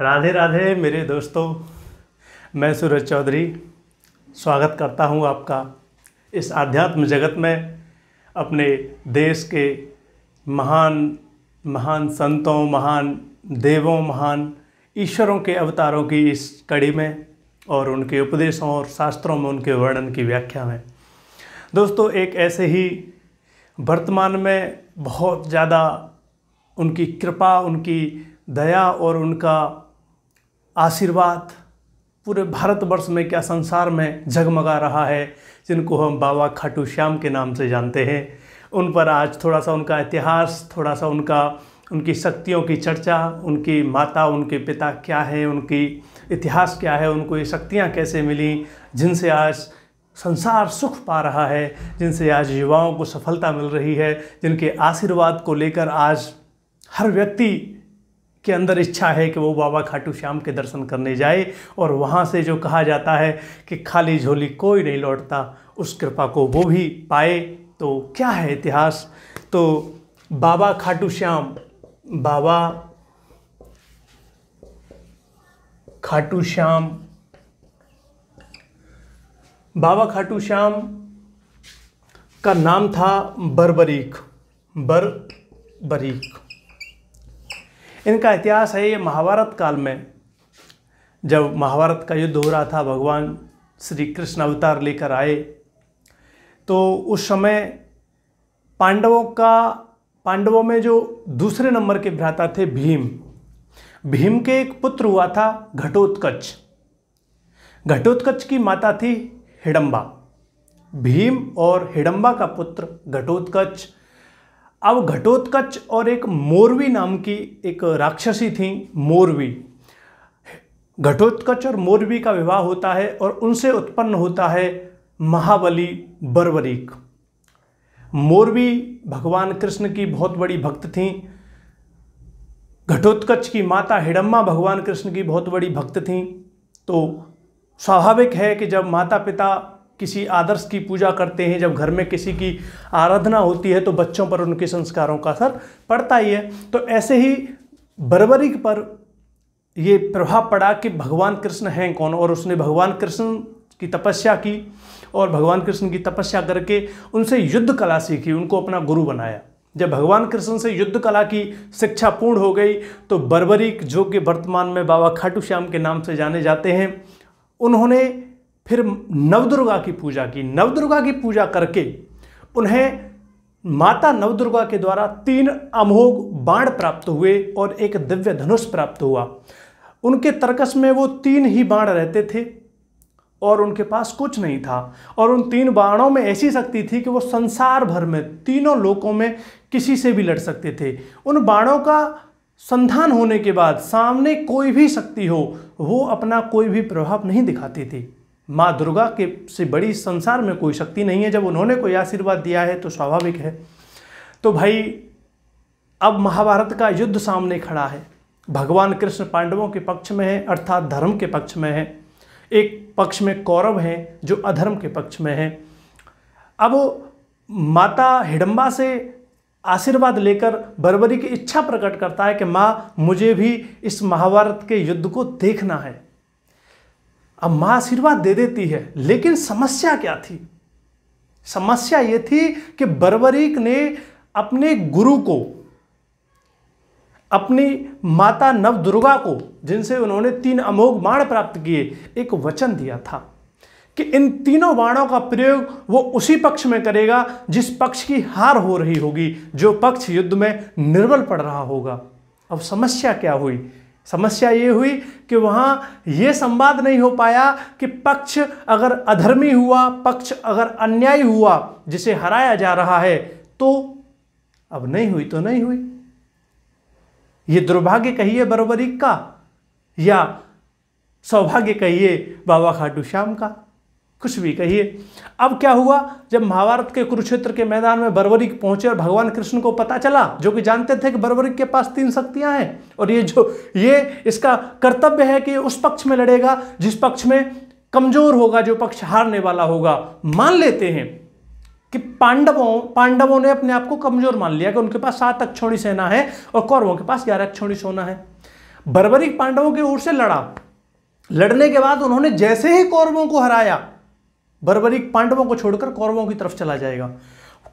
राधे राधे मेरे दोस्तों मैं सूरज चौधरी स्वागत करता हूं आपका इस आध्यात्म जगत में अपने देश के महान महान संतों महान देवों महान ईश्वरों के अवतारों की इस कड़ी में और उनके उपदेशों और शास्त्रों में उनके वर्णन की व्याख्या में दोस्तों एक ऐसे ही वर्तमान में बहुत ज़्यादा उनकी कृपा उनकी दया और उनका आशीर्वाद पूरे भारतवर्ष में क्या संसार में जगमगा रहा है जिनको हम बाबा खाटू श्याम के नाम से जानते हैं उन पर आज थोड़ा सा उनका इतिहास थोड़ा सा उनका उनकी शक्तियों की चर्चा उनकी माता उनके पिता क्या है उनकी इतिहास क्या है उनको ये शक्तियाँ कैसे मिली जिनसे आज संसार सुख पा रहा है जिनसे आज युवाओं को सफलता मिल रही है जिनके आशीर्वाद को लेकर आज हर व्यक्ति के अंदर इच्छा है कि वो बाबा खाटू श्याम के दर्शन करने जाए और वहाँ से जो कहा जाता है कि खाली झोली कोई नहीं लौटता उस कृपा को वो भी पाए तो क्या है इतिहास तो बाबा खाटू श्याम बाबा खाटू श्याम बाबा खाटू श्याम का नाम था बरबरीक बर बरीक इनका इतिहास है ये महाभारत काल में जब महाभारत का युद्ध हो रहा था भगवान श्री कृष्ण अवतार लेकर आए तो उस समय पांडवों का पांडवों में जो दूसरे नंबर के भ्राता थे भीम भीम के एक पुत्र हुआ था घटोत्कच घटोत्कच की माता थी हिडम्बा भीम और हिडम्बा का पुत्र घटोत्कच अब घटोत्कच और एक मोरवी नाम की एक राक्षसी थी मोरवी घटोत्कच और मोरवी का विवाह होता है और उनसे उत्पन्न होता है महाबली बर्वरीक मोरवी भगवान कृष्ण की बहुत बड़ी भक्त थी घटोत्कच की माता हिडम्मा भगवान कृष्ण की बहुत बड़ी भक्त थी तो स्वाभाविक है कि जब माता पिता किसी आदर्श की पूजा करते हैं जब घर में किसी की आराधना होती है तो बच्चों पर उनके संस्कारों का असर पड़ता ही है तो ऐसे ही बर्बरी पर ये प्रभाव पड़ा कि भगवान कृष्ण हैं कौन और उसने भगवान कृष्ण की तपस्या की और भगवान कृष्ण की तपस्या करके उनसे युद्ध कला सीखी उनको अपना गुरु बनाया जब भगवान कृष्ण से युद्ध कला की शिक्षा पूर्ण हो गई तो बरवरी जो कि वर्तमान में बाबा खाटू श्याम के नाम से जाने जाते हैं उन्होंने फिर नवदुर्गा की पूजा की नवदुर्गा की पूजा करके उन्हें माता नवदुर्गा के द्वारा तीन अमोघ बाण प्राप्त हुए और एक दिव्य धनुष प्राप्त हुआ उनके तर्कस में वो तीन ही बाण रहते थे और उनके पास कुछ नहीं था और उन तीन बाणों में ऐसी शक्ति थी कि वो संसार भर में तीनों लोकों में किसी से भी लड़ सकते थे उन बाणों का संधान होने के बाद सामने कोई भी शक्ति हो वो अपना कोई भी प्रभाव नहीं दिखाती थी माँ दुर्गा के से बड़ी संसार में कोई शक्ति नहीं है जब उन्होंने कोई आशीर्वाद दिया है तो स्वाभाविक है तो भाई अब महाभारत का युद्ध सामने खड़ा है भगवान कृष्ण पांडवों के पक्ष में है अर्थात धर्म के पक्ष में है एक पक्ष में कौरव हैं जो अधर्म के पक्ष में हैं अब माता हिडम्बा से आशीर्वाद लेकर बर्बरी की इच्छा प्रकट करता है कि माँ मुझे भी इस महाभारत के युद्ध को देखना है अब माँ आशीर्वाद दे देती है लेकिन समस्या क्या थी समस्या यह थी कि बर्बरीक ने अपने गुरु को अपनी माता नव दुर्गा को जिनसे उन्होंने तीन अमोघ बाण प्राप्त किए एक वचन दिया था कि इन तीनों बाणों का प्रयोग वो उसी पक्ष में करेगा जिस पक्ष की हार हो रही होगी जो पक्ष युद्ध में निर्बल पड़ रहा होगा अब समस्या क्या हुई समस्या ये हुई कि वहाँ ये संवाद नहीं हो पाया कि पक्ष अगर अधर्मी हुआ पक्ष अगर अन्यायी हुआ जिसे हराया जा रहा है तो अब नहीं हुई तो नहीं हुई ये दुर्भाग्य कहिए बरोबरी का या सौभाग्य कहिए बाबा खाटू श्याम का कुछ भी कहिए अब क्या हुआ जब महाभारत के कुरुक्षेत्र के मैदान में बरवरिक पहुंचे और भगवान कृष्ण को पता चला जो कि जानते थे कि बरवरिक के पास तीन शक्तियां हैं और ये जो ये इसका कर्तव्य है कि उस पक्ष में लड़ेगा जिस पक्ष में कमजोर होगा जो पक्ष हारने वाला होगा मान लेते हैं कि पांडवों पांडवों ने अपने आप को कमजोर मान लिया कि उनके पास सात अक्षौणी सेना है और कौरवों के पास ग्यारह अक्षौणी सोना है बरवरिक पांडवों की ओर से लड़ा लड़ने के बाद उन्होंने जैसे ही कौरवों को हराया बर्बरिक पांडवों को छोड़कर कौरवों की तरफ चला जाएगा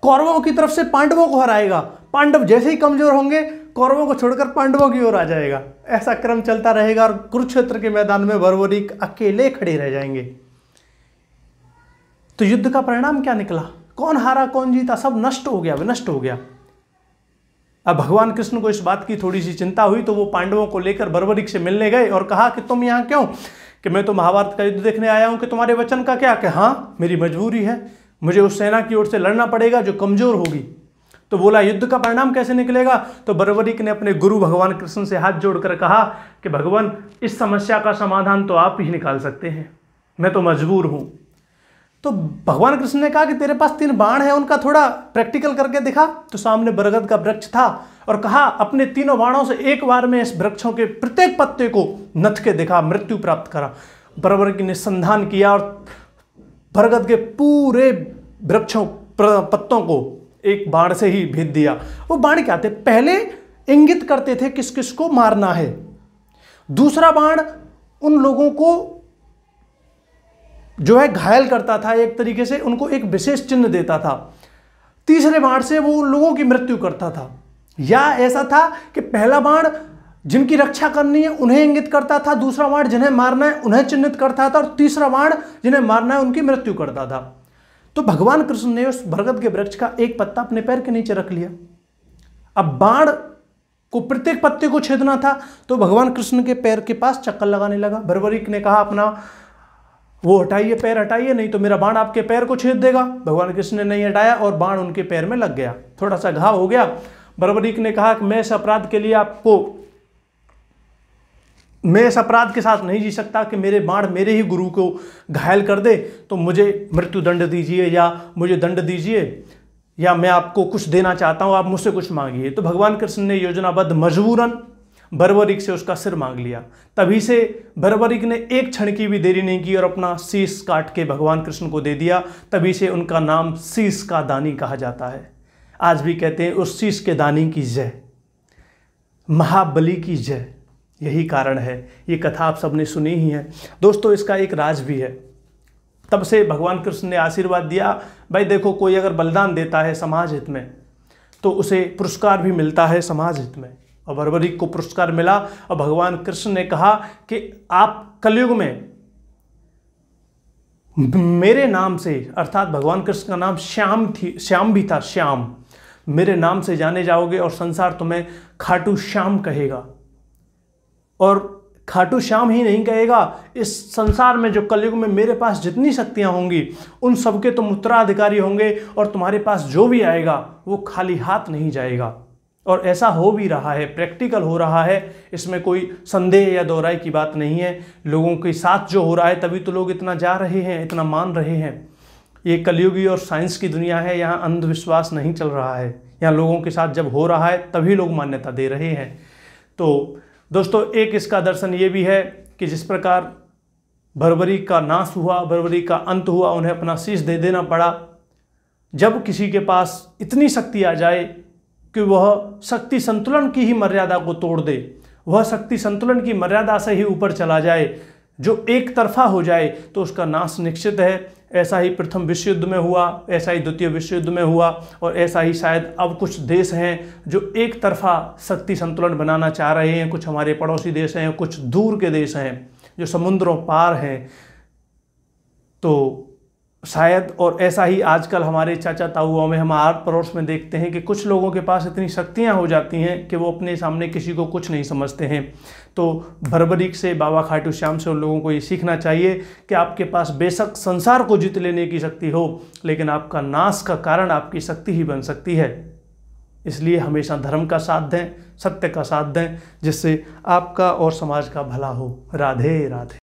कौरवों की तरफ से पांडवों को हराएगा पांडव जैसे ही कमजोर होंगे कौरवों को छोड़कर पांडवों की ओर आ जाएगा ऐसा क्रम चलता रहेगा और कुरुक्षेत्र के मैदान में बर्बरिक अकेले खड़े रह जाएंगे तो युद्ध का परिणाम क्या निकला कौन हारा कौन जीता सब नष्ट हो गया विनष्ट हो गया अब भगवान कृष्ण को इस बात की थोड़ी सी चिंता हुई तो वो पांडवों को लेकर बर्बरिक से मिलने गए और कहा कि तुम यहां क्यों कि मैं तो महाभारत का युद्ध देखने आया हूँ कि तुम्हारे वचन का क्या कि हाँ मेरी मजबूरी है मुझे उस सेना की ओर से लड़ना पड़ेगा जो कमज़ोर होगी तो बोला युद्ध का परिणाम कैसे निकलेगा तो बर्वरिक ने अपने गुरु भगवान कृष्ण से हाथ जोड़कर कहा कि भगवान इस समस्या का समाधान तो आप ही निकाल सकते हैं मैं तो मजबूर हूँ तो भगवान कृष्ण ने कहा कि तेरे पास तीन बाण है उनका थोड़ा प्रैक्टिकल करके दिखा तो सामने बरगद का वृक्ष था और कहा अपने तीनों बाणों से एक बार में इस वृक्षों के प्रत्येक पत्ते को नथ के दिखा मृत्यु प्राप्त करा बरबर की निसंधान किया और बरगद के पूरे वृक्षों पत्तों को एक बाण से ही भेद दिया वो बाण क्या थे पहले इंगित करते थे किस किस को मारना है दूसरा बाण उन लोगों को जो है घायल करता था एक तरीके से उनको एक विशेष चिन्ह देता था तीसरे बाण से वो उन लोगों की मृत्यु करता था या ऐसा था कि पहला बाण जिनकी रक्षा करनी है उन्हें इंगित करता था दूसरा बाण जिन्हें मारना है उन्हें चिन्हित करता था और तीसरा बाण जिन्हें मारना है उनकी मृत्यु करता था तो भगवान कृष्ण ने उस बरगद के वृक्ष का एक पत्ता अपने पैर के नीचे रख लिया अब बाण को प्रत्येक पत्ते को छेदना था तो भगवान कृष्ण के पैर के पास चक्कर लगाने लगा भरवरिक ने कहा अपना वो हटाइए पैर हटाइए नहीं तो मेरा बाण आपके पैर को छेद देगा भगवान कृष्ण ने नहीं हटाया और बाण उनके पैर में लग गया थोड़ा सा घाव हो गया बरबरीक ने कहा कि मैं इस अपराध के लिए आपको मैं इस अपराध के साथ नहीं जी सकता कि मेरे बाण मेरे ही गुरु को घायल कर दे तो मुझे मृत्यु दंड दीजिए या मुझे दंड दीजिए या मैं आपको कुछ देना चाहता हूँ आप मुझसे कुछ मांगिए तो भगवान कृष्ण ने योजनाबद्ध मजबूरन भरवरिक से उसका सिर मांग लिया तभी से भरवरिक ने एक क्षण की भी देरी नहीं की और अपना शीश काट के भगवान कृष्ण को दे दिया तभी से उनका नाम शीश का दानी कहा जाता है आज भी कहते हैं उस शीश के दानी की जय महाबली की जय यही कारण है ये कथा आप सबने सुनी ही है दोस्तों इसका एक राज भी है तब से भगवान कृष्ण ने आशीर्वाद दिया भाई देखो कोई अगर बलिदान देता है समाज हित में तो उसे पुरस्कार भी मिलता है समाज हित में और को पुरस्कार मिला और भगवान कृष्ण ने कहा कि आप कलयुग में मेरे नाम से अर्थात भगवान कृष्ण का नाम श्याम थी श्याम भी था श्याम मेरे नाम से जाने जाओगे और संसार तुम्हें खाटू श्याम कहेगा और खाटू श्याम ही नहीं कहेगा इस संसार में जो कलयुग में मेरे पास जितनी शक्तियाँ होंगी उन सबके तुम उत्तराधिकारी होंगे और तुम्हारे पास जो भी आएगा वो खाली हाथ नहीं जाएगा और ऐसा हो भी रहा है प्रैक्टिकल हो रहा है इसमें कोई संदेह या दोहराई की बात नहीं है लोगों के साथ जो हो रहा है तभी तो लोग इतना जा रहे हैं इतना मान रहे हैं ये कलयुगी और साइंस की दुनिया है यहाँ अंधविश्वास नहीं चल रहा है यहाँ लोगों के साथ जब हो रहा है तभी लोग मान्यता दे रहे हैं तो दोस्तों एक इसका दर्शन ये भी है कि जिस प्रकार भरवरी का नाश हुआ भरवरी का अंत हुआ उन्हें अपना शीश दे देना पड़ा जब किसी के पास इतनी शक्ति आ जाए कि वह शक्ति संतुलन की ही मर्यादा को तोड़ दे वह शक्ति संतुलन की मर्यादा से ही ऊपर चला जाए जो एक तरफा हो जाए तो उसका नाश निश्चित है ऐसा ही प्रथम विश्व युद्ध में हुआ ऐसा ही द्वितीय विश्व युद्ध में हुआ और ऐसा ही शायद अब कुछ देश हैं जो एक तरफा शक्ति संतुलन बनाना चाह रहे हैं कुछ हमारे पड़ोसी देश हैं कुछ दूर के देश हैं जो समुद्रों पार हैं तो शायद और ऐसा ही आजकल हमारे चाचा ताऊओं में हम आर पड़ोस में देखते हैं कि कुछ लोगों के पास इतनी शक्तियां हो जाती हैं कि वो अपने सामने किसी को कुछ नहीं समझते हैं तो भरबरीक से बाबा खाटू श्याम से उन लोगों को ये सीखना चाहिए कि आपके पास बेशक संसार को जीत लेने की शक्ति हो लेकिन आपका नाश का कारण आपकी शक्ति ही बन सकती है इसलिए हमेशा धर्म का साथ दें सत्य का साथ दें जिससे आपका और समाज का भला हो राधे राधे